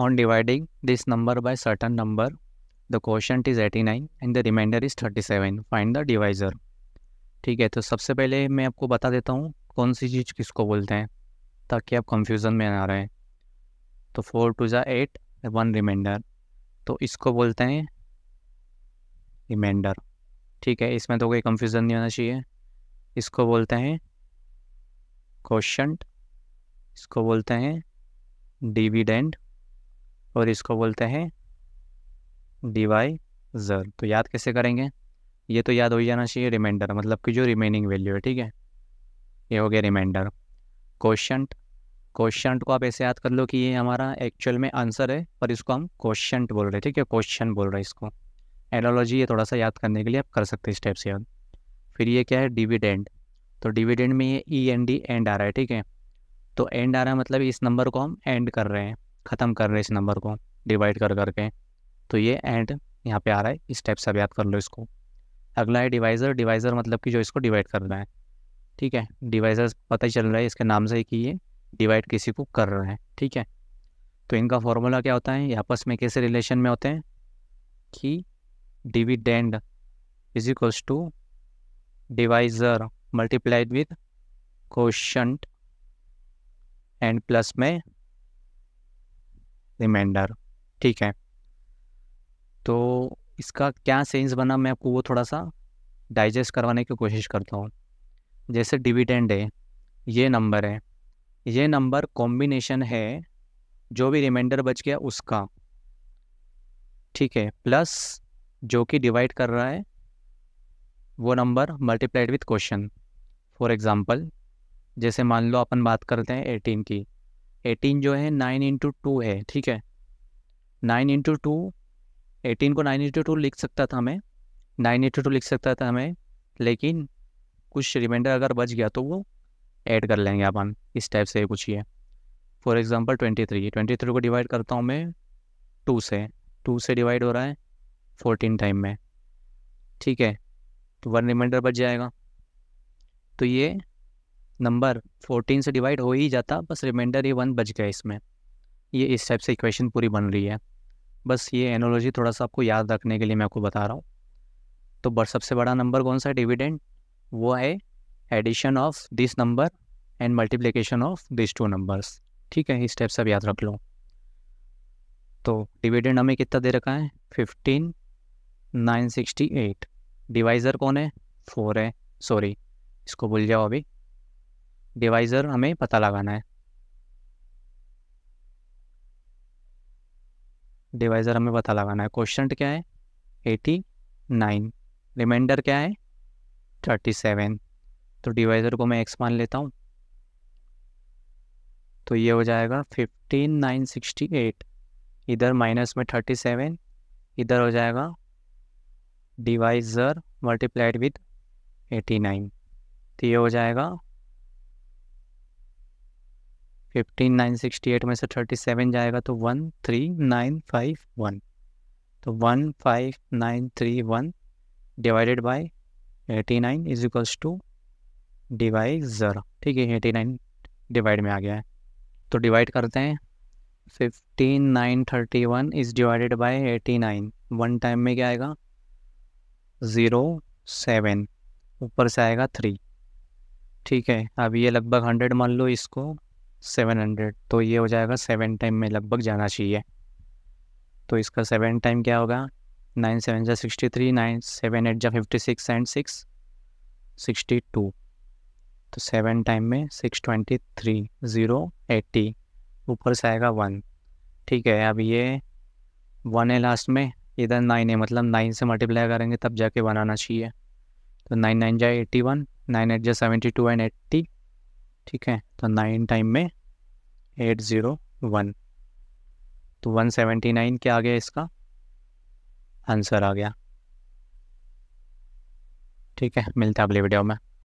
on dividing this number by certain number, the quotient is 89 and the remainder is 37. Find the divisor. ठीक है तो सबसे पहले मैं आपको बता देता हूँ कौन सी चीज़ किसको बोलते हैं ताकि आप कंफ्यूजन में ना रहें तो फोर टू जै एट वन रिमाइंडर तो इसको बोलते हैं रिमाइंडर ठीक है इसमें तो कोई कंफ्यूजन नहीं होना चाहिए इसको बोलते हैं क्वेश्चन इसको बोलते हैं डिविडेंड और इसको बोलते हैं डिवाइज़र तो याद कैसे करेंगे ये तो याद हो जाना चाहिए रिमाइंडर मतलब कि जो रिमेनिंग वैल्यू है ठीक है ये हो गया रिमाइंडर क्वेश्चन क्वेश्चन को आप ऐसे याद कर लो कि ये हमारा एक्चुअल में आंसर है पर इसको हम क्वेश्चन बोल रहे हैं ठीक है क्वेश्चन बोल रहे हैं इसको एनोलॉजी ये थोड़ा सा याद करने के लिए आप कर सकते हैं स्टेप्स याद फिर ये क्या है डिविडेंड तो डिविडेंड में ये ई एन डी एंड आ रहा है ठीक है तो एंड आ रहा है मतलब इस नंबर को हम एंड कर रहे हैं ख़त्म कर रहे हैं इस नंबर को डिवाइड कर करके तो ये एंड यहाँ पे आ रहा है इस स्टेप सब याद कर लो इसको अगला है डिवाइज़र डिवाइज़र मतलब कि जो इसको डिवाइड कर रहा है ठीक है डिवाइज़र पता ही चल रहा है इसके नाम से ही कि ये डिवाइड किसी को कर रहे हैं ठीक है तो इनका फॉर्मूला क्या होता है आपस में कैसे रिलेशन में होते हैं कि dividend is equals to divisor multiplied with question and plus में रिमाइंडर ठीक है तो इसका क्या सेंस बना मैं आपको वो थोड़ा सा डाइजेस्ट करवाने की कोशिश करता हूँ जैसे डिविडेंड है ये नंबर है ये नंबर कॉम्बिनेशन है जो भी रिमाइंडर बच गया उसका ठीक है प्लस जो कि डिवाइड कर रहा है वो number multiplied with question for example जैसे मान लो अपन बात करते हैं एटीन की एटीन जो है नाइन इंटू टू है ठीक है नाइन इंटू टू एटीन को नाइन इंटू टू लिख सकता था मैं नाइन इंटू टू लिख सकता था हमें लेकिन कुछ रिमाइंडर अगर बच गया तो वो ऐड कर लेंगे अपन इस टाइप से कुछ ये for example twenty three twenty three को डिवाइड करता हूँ मैं टू से टू से डिवाइड हो रहा है फोर्टीन टाइम में ठीक है तो वन रिमाइंडर बच जाएगा तो ये नंबर फोर्टीन से डिवाइड हो ही जाता बस रिमाइंडर ये वन बच गया इसमें ये इस टाइप से इक्वेशन पूरी बन रही है बस ये एनोलॉजी थोड़ा सा आपको याद रखने के लिए मैं आपको बता रहा हूँ तो बस सबसे बड़ा नंबर कौन सा है डिविडेंड वो है addition of this number and multiplication of this two numbers ठीक है इस टाइप से आप याद रख लो तो डिविडेंड हमें कितना दे रखा है fifteen nine sixty eight divisor कौन है फोर है सॉरी इसको भूल जाओ अभी डिवाइज़र हमें पता लगाना है डिवाइज़र हमें पता लगाना है क्वेश्चन क्या है एटी नाइन रिमाइंडर क्या है थर्टी सेवन तो डिवाइज़र को मैं एक्स मान लेता हूँ तो ये हो जाएगा फिफ्टीन नाइन सिक्सटी एट इधर माइनस में थर्टी सेवन इधर हो जाएगा divisor multiplied with eighty nine तो ये हो जाएगा फिफ्टीन नाइन सिक्सटी एट में से थर्टी सेवन जाएगा तो one three nine five one तो one five nine three one divided by eighty nine is equals to divide ज़रा ठीक है एटी नाइन डिवाइड में आ गया है तो डिवाइड करते हैं fifteen nine thirty one is divided by eighty nine one time में क्या आएगा ज़ीरो सेवन ऊपर से आएगा थ्री ठीक है अब ये लगभग हंड्रेड मान लो इसको सेवन हंड्रेड तो ये हो जाएगा सेवन टाइम में लगभग जाना चाहिए तो इसका सेवन टाइम क्या होगा नाइन सेवन जा sixty three nine seven eight जा fifty six and six sixty two तो सेवन टाइम में six twenty three zero eighty ऊपर से आएगा वन ठीक है अब ये वन है लास्ट में इधर नाइन है मतलब नाइन से मल्टीप्लाई करेंगे तब जाके वन आना चाहिए तो नाइन नाइन जाए एट्टी वन नाइन एट जा सेवेंटी टू एंड एट्टी ठीक है तो नाइन टाइम में एट ज़ीरो वन तो वन सेवेंटी नाइन क्या आ गया इसका आंसर आ गया ठीक है मिलता है अगले वीडियो में